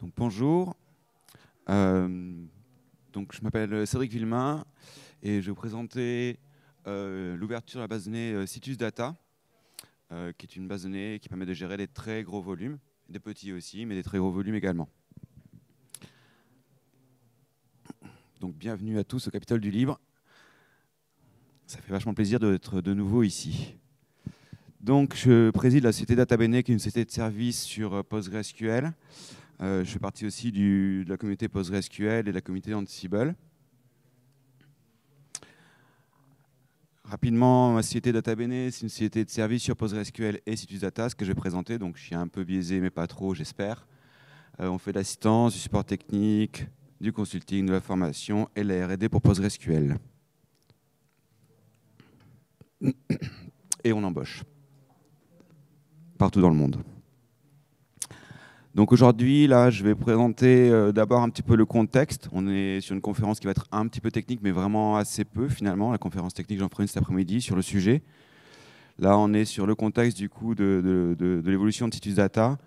Donc bonjour. Euh, donc je m'appelle euh, Cédric Villemin et je vais vous présenter euh, l'ouverture de la base de données Citus Data, qui est une base de données qui permet de gérer des très gros volumes, des petits aussi, mais des très gros volumes également. Donc bienvenue à tous au Capitole du Libre. Ça fait vachement plaisir d'être de nouveau ici. Donc je préside la société DataBene, qui est une société de service sur PostgreSQL. Euh, je fais partie aussi de la communauté PostgreSQL et de la communauté Ansible. Rapidement, ma société DataBene, c'est une société de service sur PostgreSQL et Citus Data, ce que je vais présenter. Donc, je suis un peu biaisé, mais pas trop, j'espère. Euh, on fait de l'assistance, du support technique, du consulting, de la formation et la R&D pour PostgreSQL. Et on embauche partout dans le monde. Donc aujourd'hui, là, je vais présenter euh, d'abord un petit peu le contexte. On est sur une conférence qui va être un petit peu technique, mais vraiment assez peu finalement. La conférence technique, j'en ferai une cet après-midi sur le sujet. Là, on est sur le contexte du coup de, l'évolution de Citus Data.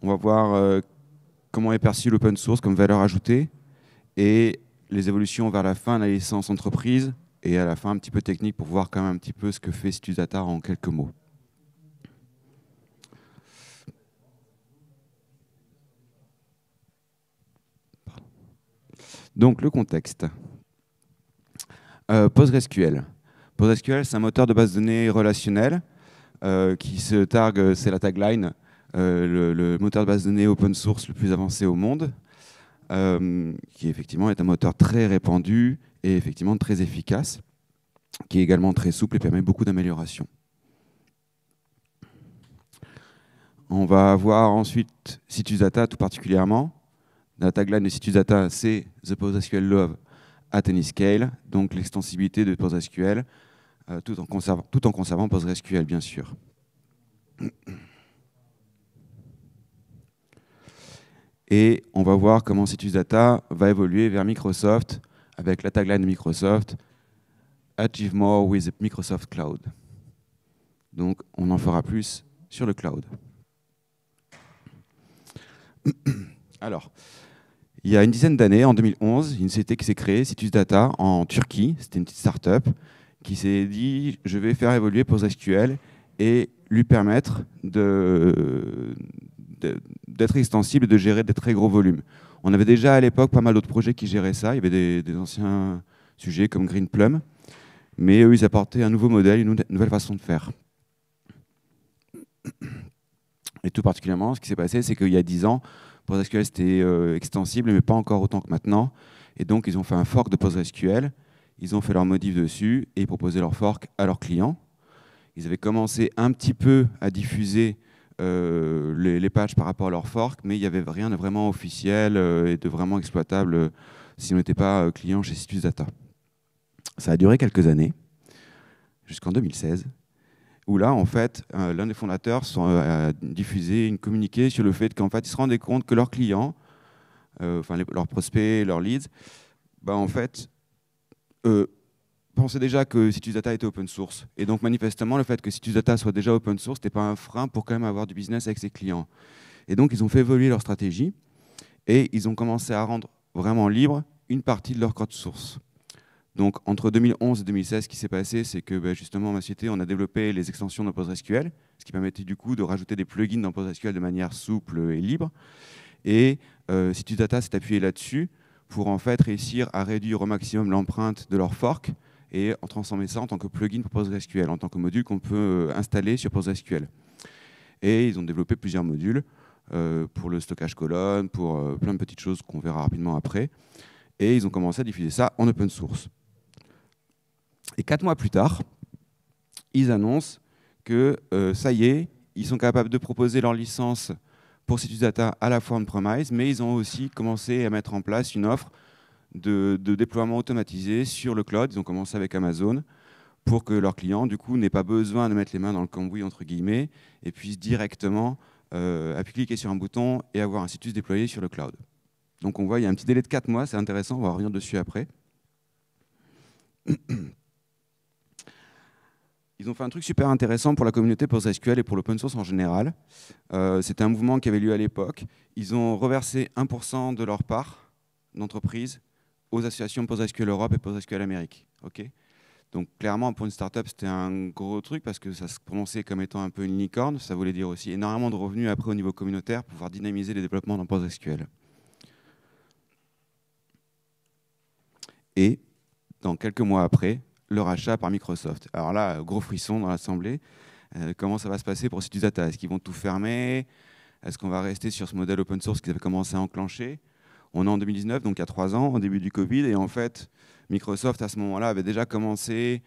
On va voir euh, comment est perçu l'open source comme valeur ajoutée et les évolutions vers la fin de la licence entreprise et à la fin un petit peu technique pour voir quand même un petit peu ce que fait Citus Data en quelques mots. Donc le contexte. Euh, PostgreSQL. PostgreSQL, c'est un moteur de base de données relationnelle euh, qui se targue, c'est la tagline, euh, le, moteur de base de données open source le plus avancé au monde, qui effectivement est un moteur très répandu et effectivement très efficace, qui est également très souple et permet beaucoup d'améliorations. On va voir ensuite Citus Data tout particulièrement, la tagline de Citus Data c'est The PostgreSQL Love at any scale, donc l'extensibilité de PostgreSQL, euh, tout, en conservant, tout en conservant PostgreSQL, bien sûr. Et on va voir comment Citus Data va évoluer vers Microsoft avec la tagline de Microsoft Achieve more with Microsoft Cloud. Donc on en fera plus sur le cloud. Alors, il y a une dizaine d'années, en 2011, une société qui s'est créée, Citus Data, en Turquie. C'était une petite start-up qui s'est dit je vais faire évoluer PostgreSQL et lui permettre d'être extensible et de gérer des très gros volumes. On avait déjà à l'époque pas mal d'autres projets qui géraient ça. Il y avait des, des, anciens sujets comme Green Plum, mais eux, ils apportaient un nouveau modèle, une nouvelle façon de faire. Et tout particulièrement, ce qui s'est passé, c'est qu'il y a 10 ans, PostgreSQL, c'était euh, extensible, mais pas encore autant que maintenant. Et donc, ils ont fait un fork de PostgreSQL. Ils ont fait leur modif dessus et proposé leur fork à leurs clients. Ils avaient commencé un petit peu à diffuser euh, les, les, patchs par rapport à leur fork, mais il n'y avait rien de vraiment officiel euh, et de vraiment exploitable si on n'était pas client chez Citus Data. Ça a duré quelques années, jusqu'en 2016, où là, en fait, euh, l'un des fondateurs euh, a diffusé une communiqué sur le fait qu'en fait, ils se rendaient compte que leurs clients, euh, enfin leurs prospects, leurs leads, bah, en fait, pensaient déjà que Citus Data était open source. Et donc, manifestement, le fait que Citus Data soit déjà open source n'était pas un frein pour quand même avoir du business avec ses clients. Et donc, ils ont fait évoluer leur stratégie et ils ont commencé à rendre vraiment libre une partie de leur code source. Donc entre 2011 et 2016, ce qui s'est passé, c'est que ben, justement, ma société, on a développé les extensions dans PostgreSQL, ce qui permettait du coup de rajouter des plugins dans PostgreSQL de manière souple et libre. Et euh, Data s'est appuyé là-dessus pour en fait réussir à réduire au maximum l'empreinte de leur fork et en transformer ça en tant que plugin pour PostgreSQL, en tant que module qu'on peut euh, installer sur PostgreSQL. Et ils ont développé plusieurs modules euh, pour le stockage colonne, pour euh, plein de petites choses qu'on verra rapidement après. Et ils ont commencé à diffuser ça en open source. Et quatre mois plus tard, ils annoncent que euh, ça y est, ils sont capables de proposer leur licence pour Citus Data à la fois on mais ils ont aussi commencé à mettre en place une offre de, déploiement automatisé sur le cloud. Ils ont commencé avec Amazon pour que leurs clients, du coup, n'aient pas besoin de mettre les mains dans le cambouis, entre guillemets, et puissent directement euh, appuyer sur un bouton et avoir un Citus déployé sur le cloud. Donc on voit, il y a un petit délai de quatre mois, c'est intéressant, on va revenir dessus après. Ils ont fait un truc super intéressant pour la communauté PostgreSQL et pour l'open source en général. Euh, c'était un mouvement qui avait lieu à l'époque. Ils ont reversé 1% de leur part d'entreprise aux associations PostgreSQL Europe et PostgreSQL Amérique. donc clairement, pour une startup, c'était un gros truc parce que ça se prononçait comme étant un peu une licorne. Ça voulait dire aussi énormément de revenus après au niveau communautaire pour pouvoir dynamiser les développements dans PostgreSQL. Et dans quelques mois après, le rachat par Microsoft. Alors là, gros frisson dans l'Assemblée. Euh, comment ça va se passer pour Data Est-ce qu'ils vont tout fermer Est-ce qu'on va rester sur ce modèle open source qu'ils avaient commencé à enclencher On est en 2019, donc il y a trois ans, au début du Covid. Et en fait, Microsoft, à ce moment-là, avait déjà commencé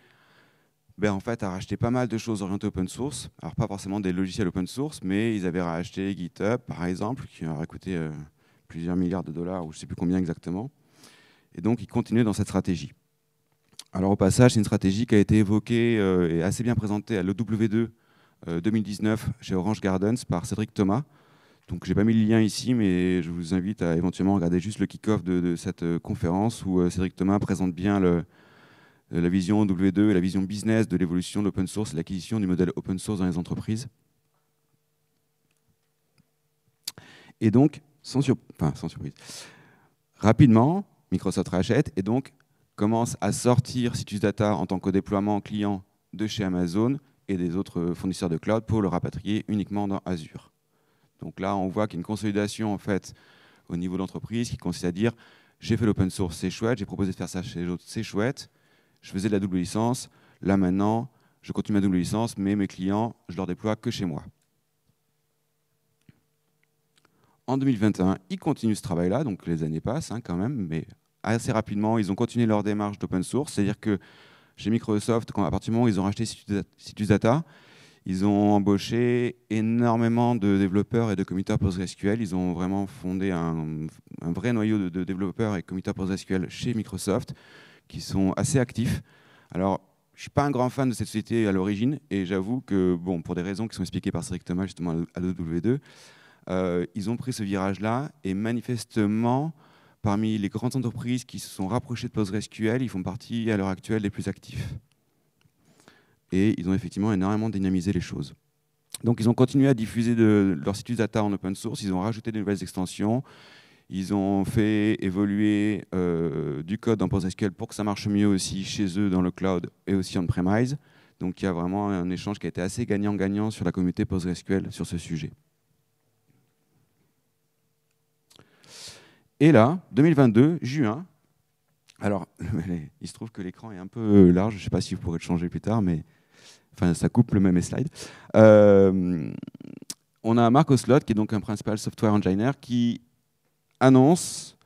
ben, en fait, à racheter pas mal de choses orientées open source. Alors pas forcément des logiciels open source, mais ils avaient racheté GitHub, par exemple, qui aurait coûté euh, plusieurs milliards de dollars, ou je ne sais plus combien exactement. Et donc, ils continuaient dans cette stratégie. Alors au passage, c'est une stratégie qui a été évoquée euh, et assez bien présentée à low 2 2019 chez Orange Gardens par Cédric Thomas. Donc j'ai pas mis le lien ici, mais je vous invite à éventuellement regarder juste le kick-off de, cette euh, conférence où euh, Cédric Thomas présente bien la vision e W2 et la vision business de l'évolution de l'open source l'acquisition du modèle open source dans les entreprises. Et donc, sans, sans surprise, rapidement, Microsoft rachète et donc commence à sortir Citus Data en tant que déploiement client de chez Amazon et des autres fournisseurs de cloud pour le rapatrier uniquement dans Azure. Donc là, on voit qu'il y a une consolidation en fait au niveau de l'entreprise qui consiste à dire j'ai fait l'open source, c'est chouette, j'ai proposé de faire ça chez les autres, c'est chouette, je faisais de la double licence, là maintenant, je continue ma double licence, mais mes clients, je leur déploie que chez moi. En 2021, ils continuent ce travail-là, donc les années passent hein, quand même, mais assez rapidement, ils ont continué leur démarche d'open source, c'est-à-dire que chez Microsoft, quand, à partir du moment où ils ont racheté Citus Data, ils ont embauché énormément de développeurs et de committeurs PostgreSQL. Ils ont vraiment fondé un, vrai noyau de, développeurs et committeurs PostgreSQL chez Microsoft, qui sont assez actifs. Alors, je ne suis pas un grand fan de cette société à l'origine, et j'avoue que, bon, pour des raisons qui sont expliquées par Cédric Thomas, justement à w 2 euh, ils ont pris ce virage-là, et manifestement, Parmi les grandes entreprises qui se sont rapprochées de PostgreSQL, ils font partie à l'heure actuelle des plus actifs. Et ils ont effectivement énormément dynamisé les choses. Donc ils ont continué à diffuser de, leur site data en open source, ils ont rajouté de nouvelles extensions, ils ont fait évoluer euh, du code dans PostgreSQL pour que ça marche mieux aussi chez eux dans le cloud et aussi on-premise. Donc il y a vraiment un échange qui a été assez gagnant-gagnant sur la communauté PostgreSQL sur ce sujet. Et là, 2022, juin, alors il se trouve que l'écran est un peu large, je ne sais pas si vous pourrez le changer plus tard, mais enfin, ça coupe le même slide. Euh, on a Marco Slot, qui est donc un principal software engineer, qui annonce,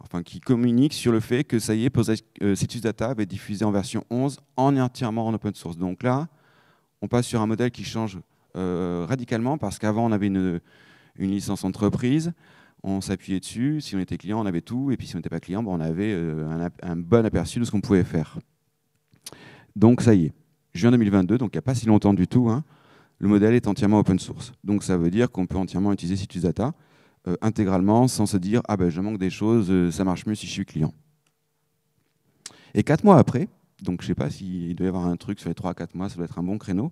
enfin qui communique sur le fait que ça y est, euh, Citus Data va être diffusé en version 11 en entièrement en open source. Donc là, on passe sur un modèle qui change euh, radicalement parce qu'avant on avait une licence entreprise on s'appuyait dessus. Si on était client, on avait tout. Et puis si on n'était pas client, ben, on avait euh, un, bon aperçu de ce qu'on pouvait faire. Donc ça y est, juin 2022, donc il n'y a pas si longtemps du tout, hein, le modèle est entièrement open source. Donc ça veut dire qu'on peut entièrement utiliser Citus Data, euh, intégralement sans se dire ah ben je manque des choses, euh, ça marche mieux si je suis client. Et quatre mois après, donc je ne sais pas s'il doit y avoir un truc sur les trois à 4 mois, ça doit être un bon créneau,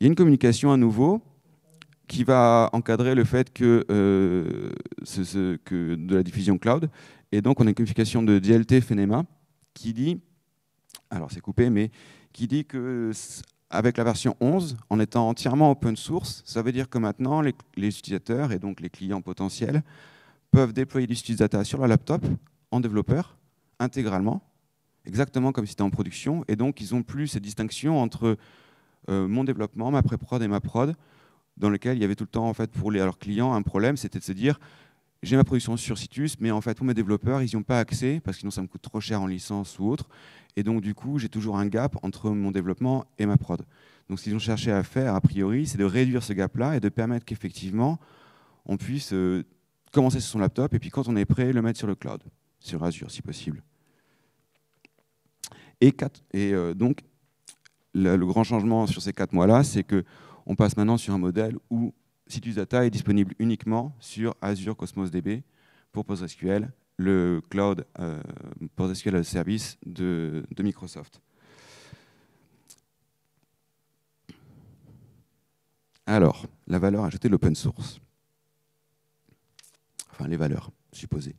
il y a une communication à nouveau qui va encadrer le fait euh, que, de la diffusion cloud. Et donc, on a une qualification de DLT Fenema qui dit, alors c'est coupé, mais qui dit que avec la version 11, en étant entièrement open source, ça veut dire que maintenant les, utilisateurs et donc les clients potentiels peuvent déployer studio Data sur leur laptop en développeur intégralement, exactement comme si c'était en production. Et donc, ils n'ont plus cette distinction entre euh, mon développement, ma pré-prod et ma prod dans lequel il y avait tout le temps, en fait, pour leurs clients, un problème, c'était de se dire, j'ai ma production sur Citus, mais en fait, tous mes développeurs, ils n'y ont pas accès, parce que sinon, ça me coûte trop cher en licence ou autre. Et donc, du coup, j'ai toujours un gap entre mon développement et ma prod. Donc, ce qu'ils ont cherché à faire, a priori, c'est de réduire ce gap-là et de permettre qu'effectivement, on puisse euh, commencer sur son laptop et puis, quand on est prêt, le mettre sur le cloud, sur Azure, si possible. Et, et euh, donc, le, le, grand changement sur ces quatre mois-là, c'est que on passe maintenant sur un modèle où Citus Data est disponible uniquement sur Azure Cosmos DB pour PostgreSQL, le cloud euh, PostgreSQL Service de, Microsoft. Alors, la valeur ajoutée de l'open source. Enfin, les valeurs supposées.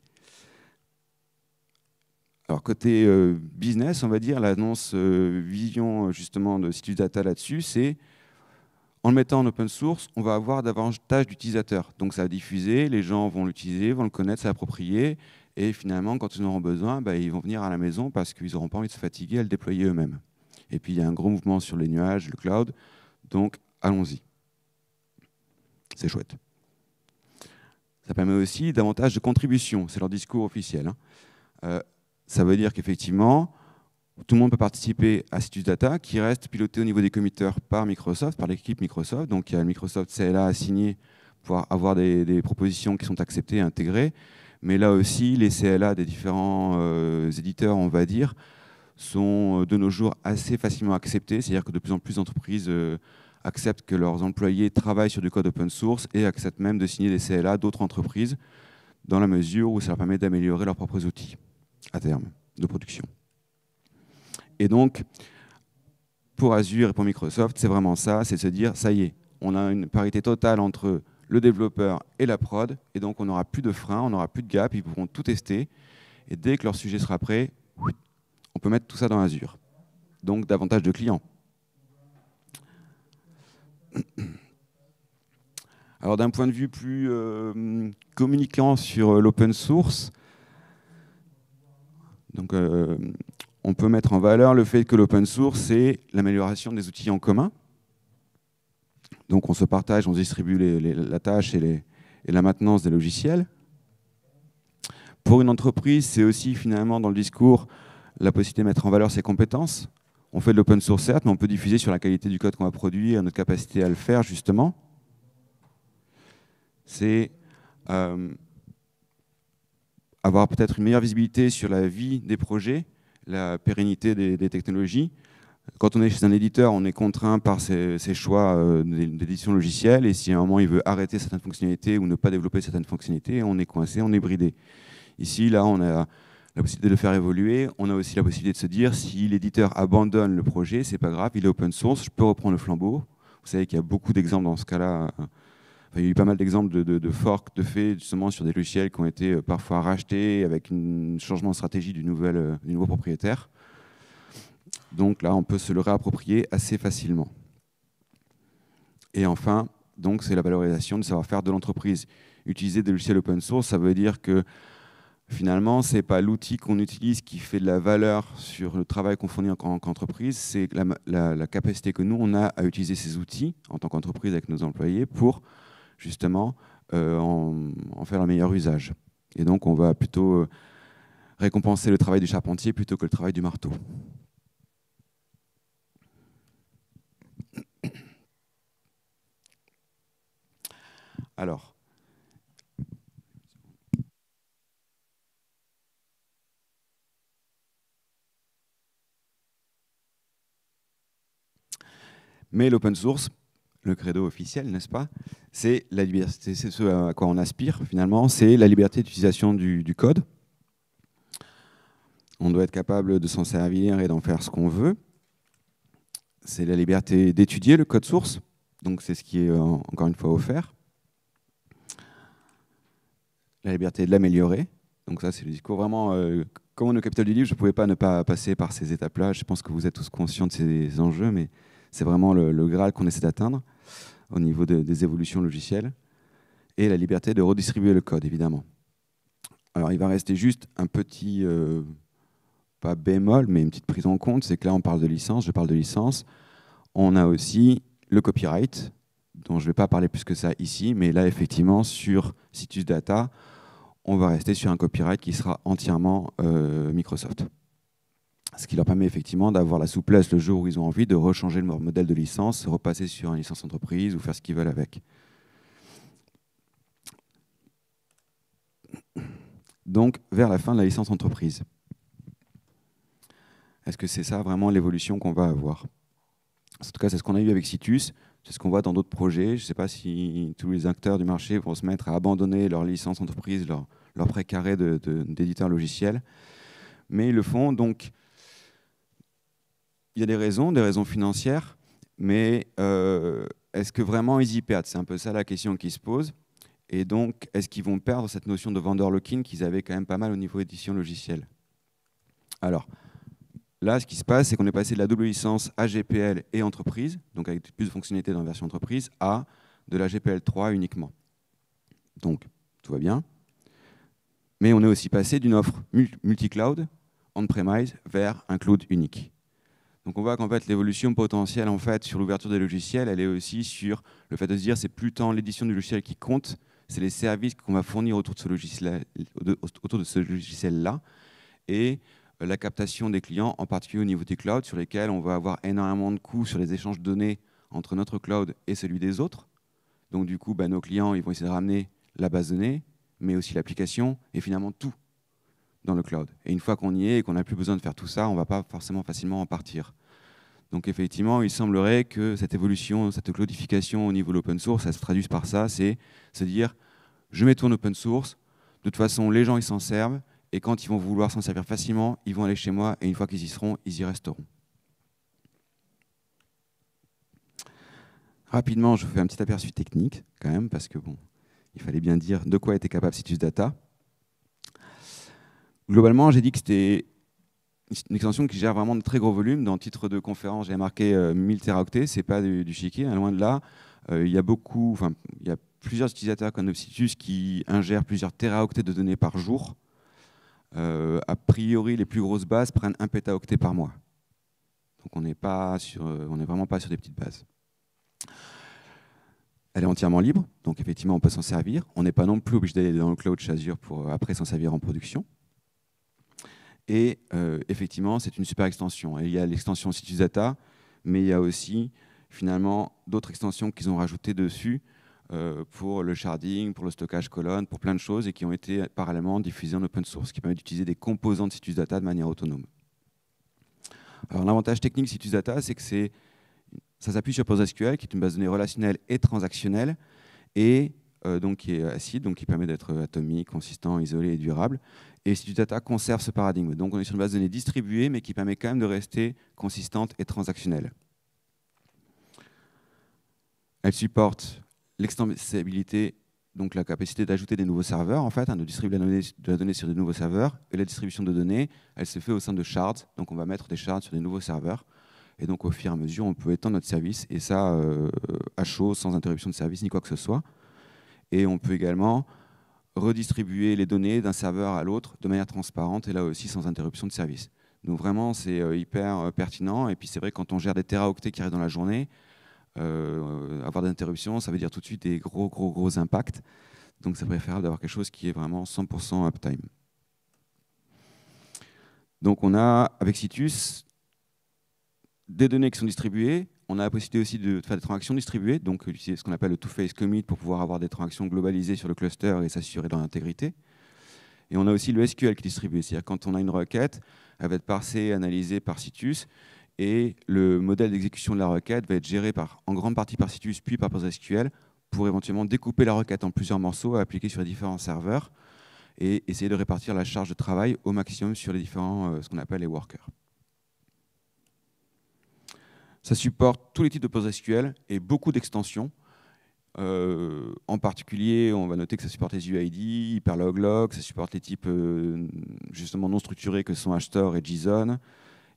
Alors côté euh, business, on va dire, l'annonce euh, vision justement de Citus Data là-dessus, c'est en le mettant en open source, on va avoir davantage d'utilisateurs. Donc ça va diffuser, les gens vont l'utiliser, vont le connaître, s'approprier. Et finalement, quand ils en auront besoin, bah, ils vont venir à la maison parce qu'ils n'auront pas envie de se fatiguer à le déployer eux-mêmes. Et puis il y a un gros mouvement sur les nuages, le cloud. Donc allons-y. C'est chouette. Ça permet aussi davantage de contributions. C'est leur discours officiel. Hein. Euh, ça veut dire qu'effectivement, tout le monde peut participer à Citus Data, qui reste piloté au niveau des committeurs par Microsoft, par l'équipe Microsoft. Donc il y a Microsoft CLA à signer pour avoir des, propositions qui sont acceptées et intégrées. Mais là aussi, les CLA des différents euh, éditeurs, on va dire, sont euh, de nos jours assez facilement acceptés. C'est-à-dire que de plus en plus d'entreprises euh, acceptent que leurs employés travaillent sur du code open source et acceptent même de signer des CLA d'autres entreprises, dans la mesure où ça leur permet d'améliorer leurs propres outils à terme de production. Et donc, pour Azure et pour Microsoft, c'est vraiment ça, c'est se dire, ça y est, on a une parité totale entre le développeur et la prod, et donc on n'aura plus de frein, on n'aura plus de gap, ils pourront tout tester, et dès que leur sujet sera prêt, on peut mettre tout ça dans Azure. Donc davantage de clients. Alors d'un point de vue plus euh, communiquant sur euh, l'open source, donc euh, on peut mettre en valeur le fait que l'open source, c'est l'amélioration des outils en commun. Donc on se partage, on distribue la tâche et, la maintenance des logiciels. Pour une entreprise, c'est aussi finalement dans le discours la possibilité de mettre en valeur ses compétences. On fait de l'open source certes, mais on peut diffuser sur la qualité du code qu'on va produire, notre capacité à le faire justement. C'est euh, avoir peut-être une meilleure visibilité sur la vie des projets la pérennité des, technologies. Quand on est chez un éditeur, on est contraint par ses, choix euh, d'édition logicielle, et si à un moment il veut arrêter certaines fonctionnalités ou ne pas développer certaines fonctionnalités, on est coincé, on est bridé. Ici, là, on a la possibilité de le faire évoluer. On a aussi la possibilité de se dire si l'éditeur abandonne le projet, c'est pas grave, il est open source, je peux reprendre le flambeau. Vous savez qu'il y a beaucoup d'exemples dans ce cas-là euh, il y a eu pas mal d'exemples de, de forks, de faits, justement, sur des logiciels qui ont été euh, parfois rachetés avec un changement de stratégie du, nouvel, euh, du nouveau propriétaire. Donc là, on peut se le réapproprier assez facilement. Et enfin, donc, c'est la valorisation du savoir-faire de l'entreprise. Utiliser des logiciels open source, ça veut dire que finalement, ce n'est pas l'outil qu'on utilise qui fait de la valeur sur le travail qu'on fournit en tant qu'entreprise, c'est la, la, capacité que nous, on a à utiliser ces outils en tant qu'entreprise avec nos employés pour justement euh, en, en, faire un meilleur usage. Et donc on va plutôt euh, récompenser le travail du charpentier plutôt que le travail du marteau. Alors, mais l'open source le credo officiel, n'est-ce pas C'est la liberté, c'est ce à quoi on aspire finalement, c'est la liberté d'utilisation du, code. On doit être capable de s'en servir et d'en faire ce qu'on veut. C'est la liberté d'étudier le code source, donc c'est ce qui est euh, encore une fois offert. La liberté de l'améliorer, donc ça c'est le discours vraiment euh, comme on au capital du livre, je ne pouvais pas ne pas passer par ces étapes-là. Je pense que vous êtes tous conscients de ces enjeux, mais c'est vraiment le, Graal qu'on essaie d'atteindre au niveau des évolutions logicielles. Et la liberté de redistribuer le code, évidemment. Alors il va rester juste un petit, euh, pas bémol, mais une petite prise en compte, c'est que là on parle de licence, je parle de licence. On a aussi le copyright, dont je ne vais pas parler plus que ça ici, mais là effectivement sur Citus Data, on va rester sur un copyright qui sera entièrement euh, Microsoft ce qui leur permet effectivement d'avoir la souplesse le jour où ils ont envie de rechanger leur modèle de licence, repasser sur une licence entreprise ou faire ce qu'ils veulent avec. Donc vers la fin de la licence entreprise. Est-ce que c'est ça vraiment l'évolution qu'on va avoir En tout cas, c'est ce qu'on a eu avec Citus, c'est ce qu'on voit dans d'autres projets. Je ne sais pas si tous les acteurs du marché vont se mettre à abandonner leur licence entreprise, leur, leur précaré d'éditeur logiciel. mais ils le font. Donc, il y a des raisons, des raisons financières, mais euh, est-ce que vraiment ils y perdent C'est un peu ça la question qui se pose. Et donc, est-ce qu'ils vont perdre cette notion de vendor lock-in qu'ils avaient quand même pas mal au niveau édition logicielle Alors, là, ce qui se passe, c'est qu'on est passé de la double licence AGPL et entreprise, donc avec plus de fonctionnalités dans la version entreprise, à de la GPL 3 uniquement. Donc, tout va bien. Mais on est aussi passé d'une offre multi-cloud, on-premise, vers un cloud unique. Donc on voit qu'en fait l'évolution potentielle en fait sur l'ouverture des logiciels, elle est aussi sur le fait de se dire c'est plus tant l'édition du logiciel qui compte, c'est les services qu'on va fournir autour de ce logiciel là et la captation des clients en particulier au niveau des clouds sur lesquels on va avoir énormément de coûts sur les échanges de données entre notre cloud et celui des autres. Donc du coup, bah, nos clients, ils vont essayer de ramener la base de données, mais aussi l'application et finalement tout dans le cloud. Et une fois qu'on y est et qu'on n'a plus besoin de faire tout ça, on ne va pas forcément facilement en partir. Donc effectivement, il semblerait que cette évolution, cette cloudification au niveau de l'open source, ça se traduise par ça, c'est se dire, je mets tout en open source, de toute façon, les gens, ils s'en servent, et quand ils vont vouloir s'en servir facilement, ils vont aller chez moi, et une fois qu'ils y seront, ils y resteront. Rapidement, je vous fais un petit aperçu technique, quand même, parce que bon, il fallait bien dire de quoi était capable Citus Data. Globalement, j'ai dit que c'était une extension qui gère vraiment de très gros volumes. Dans le titre de conférence, j'ai marqué 1000 euh, teraoctets. Ce n'est pas du, du hein, loin de là. Euh, il y a beaucoup, il y a plusieurs utilisateurs comme Obsitus qui ingèrent plusieurs teraoctets de données par jour. Euh, a priori, les plus grosses bases prennent un pétaoctet par mois. Donc on n'est pas sur, on n'est vraiment pas sur des petites bases. Elle est entièrement libre, donc effectivement on peut s'en servir. On n'est pas non plus obligé d'aller dans le cloud chez Azure pour après s'en servir en production. Et euh, effectivement, c'est une super extension. il y a l'extension Citus Data, mais il y a aussi finalement d'autres extensions qu'ils ont rajoutées dessus euh, pour le sharding, pour le stockage colonne, pour plein de choses et qui ont été parallèlement diffusées en open source, qui permettent d'utiliser des composants de Citus Data de manière autonome. Alors l'avantage technique de Citus Data, c'est que ça s'appuie sur PostgreSQL, qui est une base de données relationnelle et transactionnelle, et euh, donc qui est acide, donc qui permet d'être atomique, consistant, isolé et durable. Et tu Data conserve ce paradigme. Donc on est sur une base de données distribuée, mais qui permet quand même de rester consistante et transactionnelle. Elle supporte l'extensibilité, donc la capacité d'ajouter des nouveaux serveurs, en fait, hein, de distribuer la de la donnée sur de nouveaux serveurs. Et la distribution de données, elle se fait au sein de shards. Donc on va mettre des shards sur des nouveaux serveurs. Et donc au fur et à mesure, on peut étendre notre service, et ça euh, à chaud, sans interruption de service ni quoi que ce soit. Et on peut également redistribuer les données d'un serveur à l'autre de manière transparente et là aussi sans interruption de service. Donc vraiment, c'est euh, hyper euh, pertinent. Et puis c'est vrai, quand on gère des teraoctets qui arrivent dans la journée, euh, avoir des interruptions, ça veut dire tout de suite des gros, gros, gros impacts. Donc c'est préférable d'avoir quelque chose qui est vraiment 100% uptime. Donc on a, avec Citus, des données qui sont distribuées, on a la possibilité aussi de faire des transactions distribuées, donc utiliser ce qu'on appelle le two-phase commit pour pouvoir avoir des transactions globalisées sur le cluster et s'assurer de l'intégrité. Et on a aussi le SQL qui est distribué, c'est-à-dire quand on a une requête, elle va être parsée, analysée par Citus, et le modèle d'exécution de la requête va être géré par, en grande partie par Citus, puis par PostgreSQL, pour éventuellement découper la requête en plusieurs morceaux à appliquer sur les différents serveurs et essayer de répartir la charge de travail au maximum sur les différents, euh, ce qu'on appelle les workers. Ça supporte tous les types de PostgreSQL et beaucoup d'extensions. Euh, en particulier, on va noter que ça supporte les UID, hyperloglog, ça supporte les types euh, justement non structurés que sont HStore et JSON.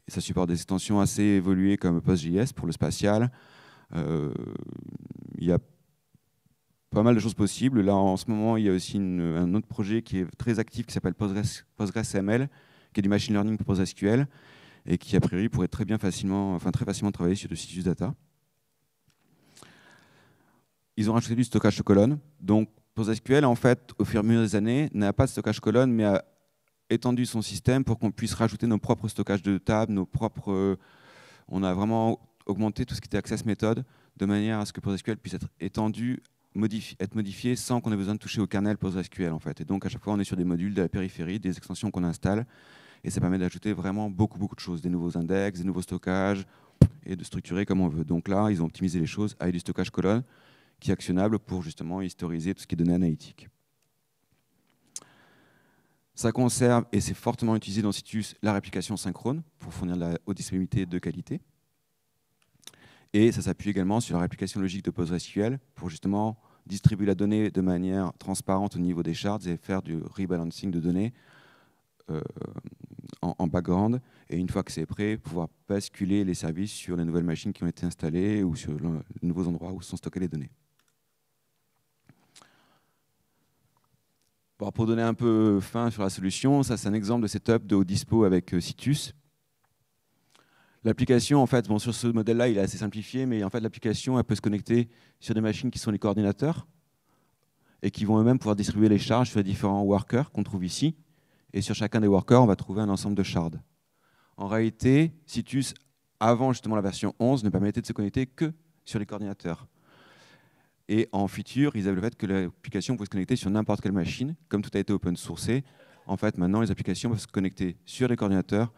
Et ça supporte des extensions assez évoluées comme PostJS pour le spatial. Euh, il y a pas mal de choses possibles. Là, en ce moment, il y a aussi un autre projet qui est très actif qui s'appelle PostgreSML, Postgres qui est du machine learning pour PostgreSQL, et qui a priori pourrait très bien facilement, enfin très facilement travailler sur du Citus Data. Ils ont rajouté du stockage de colonnes. Donc PostgreSQL, en fait, au fur et à mesure des années, n'a pas de stockage colonne, mais a étendu son système pour qu'on puisse rajouter nos propres stockages de tables, nos propres. Euh, on a vraiment augmenté tout ce qui était access méthode de manière à ce que PostgreSQL puisse être étendu être modifié sans qu'on ait besoin de toucher au kernel PostgreSQL en fait. Et donc à chaque fois on est sur des modules de la périphérie, des extensions qu'on installe et ça permet d'ajouter vraiment beaucoup, beaucoup de choses, des nouveaux index, des nouveaux stockages, et de structurer comme on veut. Donc là, ils ont optimisé les choses avec du stockage colonne, qui est actionnable pour justement historiser tout ce qui est données analytiques. Ça conserve, et c'est fortement utilisé dans Citus, la réplication synchrone pour fournir de la haute disponibilité de qualité. Et ça s'appuie également sur la réplication logique de PostgreSQL pour justement distribuer la donnée de manière transparente au niveau des charts, et faire du rebalancing de données euh, en, background, et une fois que c'est prêt, pouvoir basculer les services sur les nouvelles machines qui ont été installées ou sur les nouveaux endroits où sont stockées les données. pour donner un peu fin sur la solution, ça c'est un exemple de setup de dispo avec euh, Citus. L'application, en fait, bon, sur ce modèle-là, il est assez simplifié, mais en fait, l'application, elle peut se connecter sur des machines qui sont les coordinateurs et qui vont eux-mêmes pouvoir distribuer les charges sur les différents workers qu'on trouve ici et sur chacun des workers, on va trouver un ensemble de shards. En réalité, Citus, avant justement la version 11, ne permettait de se connecter que sur les coordinateurs. Et en futur, ils avaient le fait que l'application pouvait se connecter sur n'importe quelle machine, comme tout a été open sourcé. En fait, maintenant, les applications peuvent se connecter sur les coordinateurs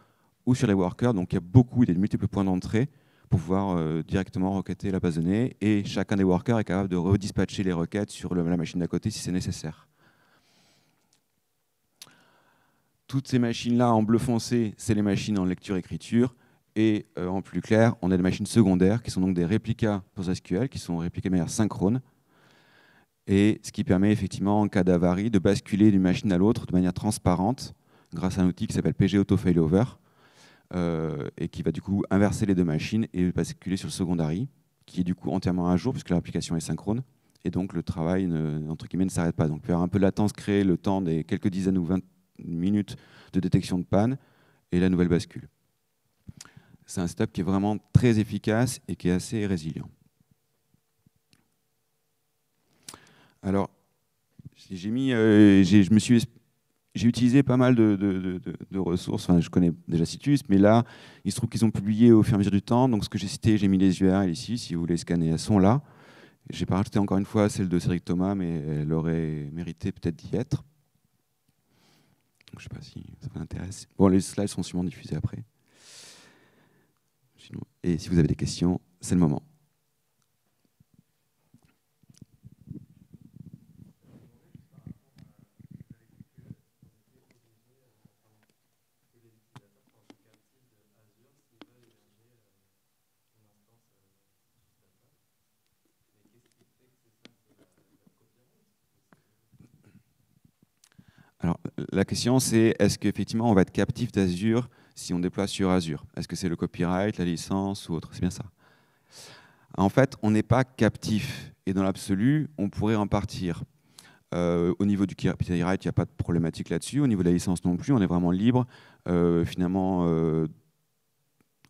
ou sur les workers. Donc, il y a beaucoup, de multiples points d'entrée pour pouvoir euh, directement requêter la base de données. Et chacun des workers est capable de redispatcher les requêtes sur la machine d'à côté si c'est nécessaire. toutes ces machines-là en bleu foncé, c'est les machines en lecture-écriture. Et euh, en plus clair, on a des machines secondaires qui sont donc des réplicas PostgreSQL, qui sont répliquées de manière synchrone. Et ce qui permet effectivement, en cas d'avarie, de basculer d'une machine à l'autre de manière transparente grâce à un outil qui s'appelle PG Auto Failover euh, et qui va du coup inverser les deux machines et basculer sur le secondary qui est du coup entièrement à jour puisque l'application est synchrone et donc le travail entre guillemets ne s'arrête pas. Donc il y avoir un peu de latence créée le temps des quelques dizaines ou vingt minute de détection de panne et la nouvelle bascule. C'est un setup qui est vraiment très efficace et qui est assez résilient. Alors, j'ai euh, je me suis, j'ai utilisé pas mal de, de, ressources. je connais déjà Citus, mais là, il se trouve qu'ils ont publié au fur et à mesure du temps. Donc, ce que j'ai cité, j'ai mis les URL ici. Si vous voulez scanner, elles sont là. J'ai pas rajouté encore une fois celle de Cédric Thomas, mais elle aurait mérité peut-être d'y être je sais pas si ça vous intéresse Bon, les slides sont sûrement diffusés après. Et si vous avez des questions, c'est le moment. la question, c'est est-ce qu'effectivement on va être captif d'Azure si on déploie sur Azure Est-ce que c'est le copyright, la licence ou autre C'est bien ça. En fait, on n'est pas captif. Et dans l'absolu, on pourrait en partir. Euh, au niveau du copyright, il n'y a pas de problématique là-dessus. Au niveau de la licence non plus, on est vraiment libre, euh, finalement, euh,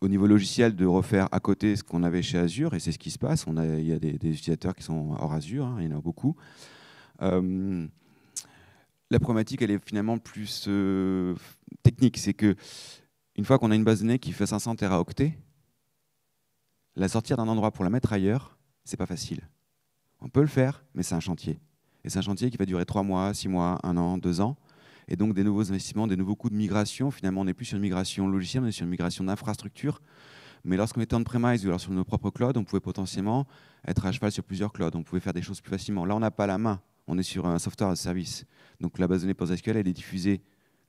au niveau logiciel, de refaire à côté ce qu'on avait chez Azure. Et c'est ce qui se passe. Il y a des, utilisateurs qui sont hors Azure, hein, il y en a beaucoup la problématique, elle est finalement plus euh, technique. C'est que une fois qu'on a une base de données qui fait 500 teraoctets, la sortir d'un endroit pour la mettre ailleurs, c'est pas facile. On peut le faire, mais c'est un chantier. Et c'est un chantier qui va durer 3 mois, 6 mois, 1 an, 2 ans. Et donc des nouveaux investissements, des nouveaux coûts de migration. Finalement, on n'est plus sur une migration logicielle, on est sur une migration d'infrastructure. Mais lorsqu'on était on-premise ou alors sur nos propres clouds, on pouvait potentiellement être à cheval sur plusieurs clouds. On pouvait faire des choses plus facilement. Là, on n'a pas la main on est sur un software as a service. Donc la base de données PostgreSQL, elle est diffusée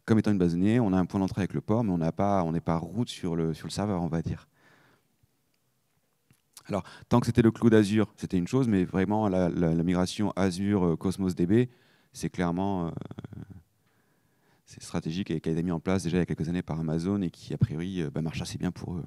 comme étant une base de données. On a un point d'entrée avec le port, mais on n'est pas, on pas route sur le, sur le serveur, on va dire. Alors, tant que c'était le cloud Azure, c'était une chose, mais vraiment, la, migration Azure euh, Cosmos DB, c'est clairement euh, c'est stratégique et qui a été mise en place déjà il y a quelques années par Amazon et qui, a priori, euh, bah, marche assez bien pour eux.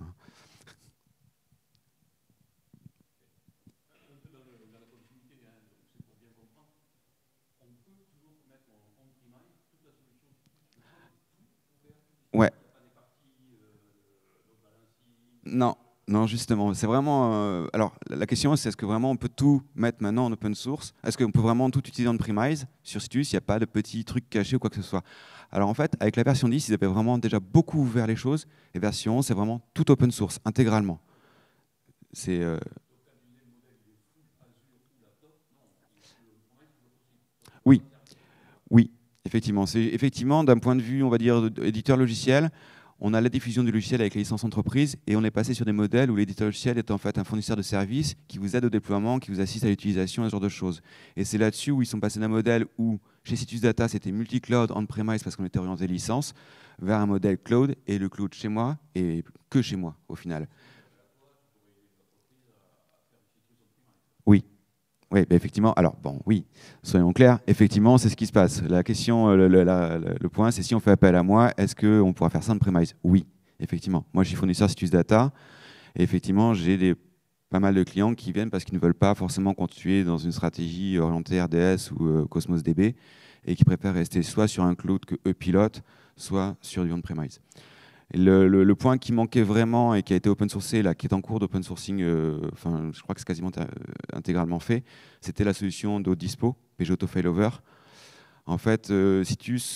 Non, justement, c'est vraiment. Euh, alors, la question, c'est est-ce que vraiment on peut tout mettre maintenant en open source Est-ce qu'on peut vraiment tout utiliser en premise sur Citus Il n'y a pas de petits trucs cachés ou quoi que ce soit. Alors, en fait, avec la version 10, ils avaient vraiment déjà beaucoup ouvert les choses. Et version 11, c'est vraiment tout open source, intégralement. C'est. Euh, oui, oui, effectivement. C'est effectivement d'un point de vue, on va dire, éditeur logiciel on a la diffusion du logiciel avec les licences entreprises et on est passé sur des modèles où l'éditeur logiciel est en fait un fournisseur de services qui vous aide au déploiement, qui vous assiste à l'utilisation, ce genre de choses. Et c'est là-dessus où ils sont passés d'un modèle où chez Citus Data c'était multi-cloud on-premise parce qu'on était orienté licence vers un modèle cloud et le cloud chez moi et que chez moi au final. Oui. Oui, effectivement. Alors, bon, oui, soyons clairs, effectivement, c'est ce qui se passe. La question, euh, le, point, c'est si on fait appel à moi, est-ce qu'on pourra faire ça en premise Oui, effectivement. Moi, je suis fournisseur Citus Data, et effectivement, j'ai pas mal de clients qui viennent parce qu'ils ne veulent pas forcément continuer dans une stratégie orientée RDS ou euh, Cosmos DB, et qui préfèrent rester soit sur un cloud que eux pilotent, soit sur du on-premise. Le, point qui manquait vraiment et qui a été open sourcé, là, qui est en cours d'open sourcing, euh, enfin, je crois que c'est quasiment euh, intégralement fait, c'était la solution d'Audispo, Auto Failover. En fait, euh,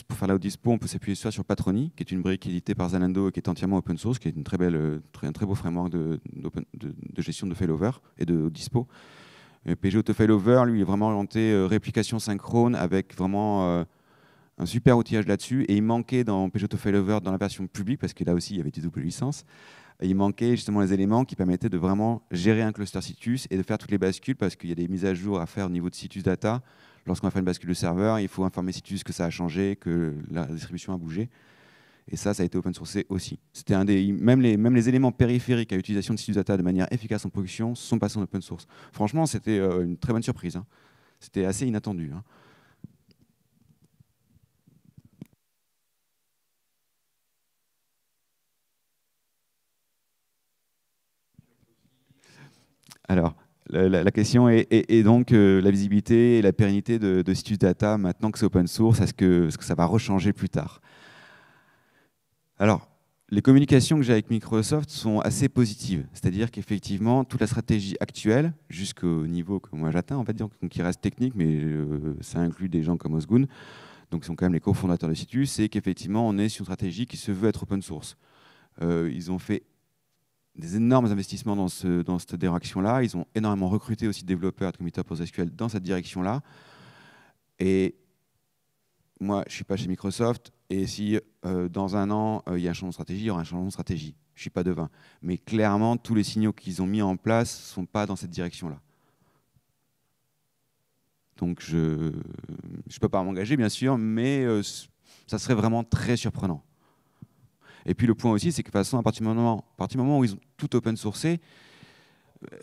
pour faire la Dispo, on peut s'appuyer soit sur Patroni, qui est une brique éditée par Zalando et qui est entièrement open source, qui est une très belle, euh, très, un très beau framework de, de gestion de failover et de Audispo. PG Auto Failover, lui, est vraiment orienté réplication synchrone avec vraiment un super outillage là-dessus. Et il manquait dans Peugeot Failover, dans la version publique, parce que là aussi, il y avait des doubles licences, il manquait justement les éléments qui permettaient de vraiment gérer un cluster Citus et de faire toutes les bascules, parce qu'il y a des mises à jour à faire au niveau de Citus Data. Lorsqu'on va faire une bascule de serveur, il faut informer Citus que ça a changé, que la distribution a bougé. Et ça, ça a été open sourcé aussi. C'était un des, même, les, même les éléments périphériques à l'utilisation de Citus Data de manière efficace en production sont passés en open source. Franchement, c'était euh, une très bonne surprise. Hein. C'était assez inattendu. Hein. Alors, la, question est, donc euh, la visibilité et la pérennité de, Citus Data maintenant que c'est open source, est-ce que, que, ça va rechanger plus tard Alors, les communications que j'ai avec Microsoft sont assez positives, c'est-à-dire qu'effectivement, toute la stratégie actuelle, jusqu'au niveau que moi j'atteins, en fait, donc, qui reste technique, mais euh, ça inclut des gens comme osgoon donc qui sont quand même les cofondateurs de Citus, c'est qu'effectivement, on est sur une stratégie qui se veut être open source. Euh, ils ont fait des énormes investissements dans, cette direction-là. Ils ont énormément recruté aussi de développeurs de post-SQL dans cette direction-là. Et moi, je ne suis pas chez Microsoft. Et si euh, dans un an, euh, il y a un changement de stratégie, il y aura un changement de stratégie. Je ne suis pas devin. Mais clairement, tous les signaux qu'ils ont mis en place ne sont pas dans cette direction-là. Donc je ne peux pas m'engager, bien sûr, mais euh, ça serait vraiment très surprenant. Et puis le point aussi, c'est que de toute façon, à partir du moment, où ils ont tout open sourcé, euh,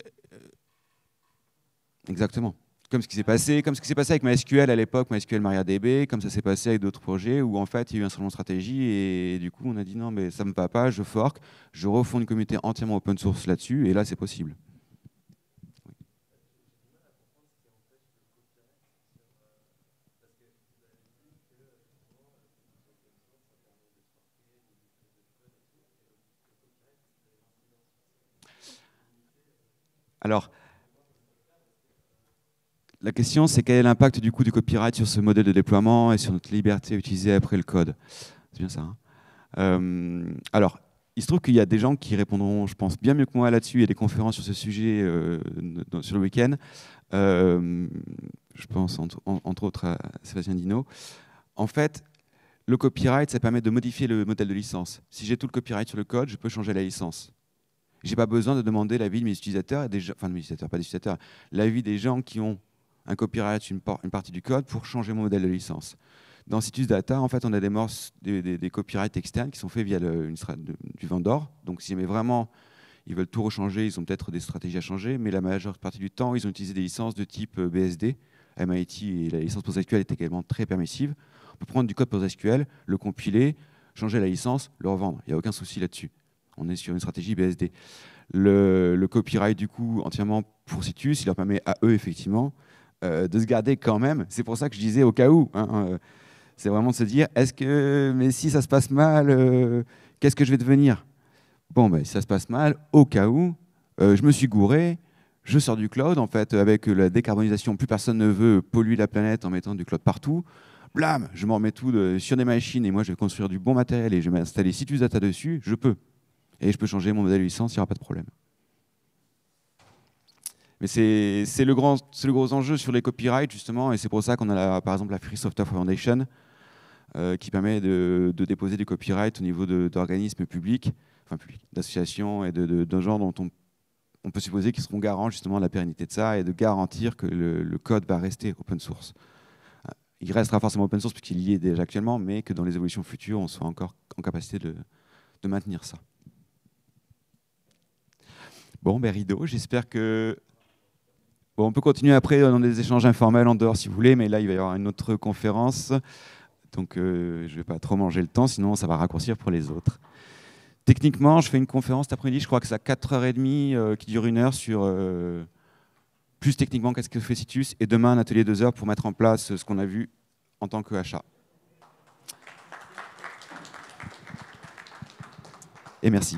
exactement. Comme ce qui s'est passé, comme ce qui s'est passé avec MySQL à l'époque, MySQL MariaDB, comme ça s'est passé avec d'autres projets où en fait il y a eu un changement de stratégie et, du coup on a dit non mais ça ne me va pas, je fork, je refonds une communauté entièrement open source là-dessus et là c'est possible. Alors, la question, c'est quel est l'impact du coup du copyright sur ce modèle de déploiement et sur notre liberté à utiliser après le code C'est bien ça. Hein. Euh, alors, il se trouve qu'il y a des gens qui répondront, je pense, bien mieux que moi là-dessus et des conférences sur ce sujet euh, sur le week-end. Euh, je pense entre, entre, autres à Sébastien Dino. En fait, le copyright, ça permet de modifier le modèle de licence. Si j'ai tout le copyright sur le code, je peux changer la licence j'ai pas besoin de demander l'avis de mes utilisateurs, enfin de mes utilisateurs, pas des utilisateurs, l'avis des gens qui ont un copyright, une, une, partie du code pour changer mon modèle de licence. Dans Citus Data, en fait, on a des, morceaux des, copyrights externes qui sont faits via une, du vendor. Donc, si mais vraiment ils veulent tout rechanger, ils ont peut-être des stratégies à changer, mais la majeure partie du temps, ils ont utilisé des licences de type euh, BSD. MIT et la licence PostgreSQL est également très permissive. On peut prendre du code PostgreSQL, le compiler, changer la licence, le revendre. Il n'y a aucun souci là-dessus. On est sur une stratégie BSD. Le, copyright, du coup, entièrement pour Citus, il leur permet à eux, effectivement, euh, de se garder quand même. C'est pour ça que je disais au cas où. Hein, euh, c'est vraiment de se dire, est-ce que, mais si ça se passe mal, euh, qu'est-ce que je vais devenir Bon, ben, si ça se passe mal, au cas où, je me suis gouré, je sors du cloud, en fait, avec la décarbonisation, plus personne ne veut polluer la planète en mettant du cloud partout. Blam, je m'en remets tout sur des machines et moi je vais construire du bon matériel et je vais m'installer Citus Data dessus, je peux et je peux changer mon modèle de licence, il n'y aura pas de problème. Mais c'est le, grand, le gros enjeu sur les copyrights, justement, et c'est pour ça qu'on a par exemple la Free Software Foundation, euh, qui permet de, déposer des copyrights au niveau d'organismes publics, enfin publics, d'associations et de, genre dont on, on peut supposer qu'ils seront garants justement de la pérennité de ça et de garantir que le, le code va rester open source. Il restera forcément open source puisqu'il y est déjà actuellement, mais que dans les évolutions futures, on soit encore en capacité de, de maintenir ça. Bon, ben rideau, j'espère que... Bon, on peut continuer après dans des échanges informels en dehors si vous voulez, mais là, il va y avoir une autre conférence. Donc, euh, je ne vais pas trop manger le temps, sinon ça va raccourcir pour les autres. Techniquement, je fais une conférence cet après-midi, je crois que c'est à 4h30 euh, qui dure une heure sur euh, plus techniquement qu'est-ce que fait Citus, et demain un atelier 2 heures pour mettre en place ce qu'on a vu en tant que achat. Et merci.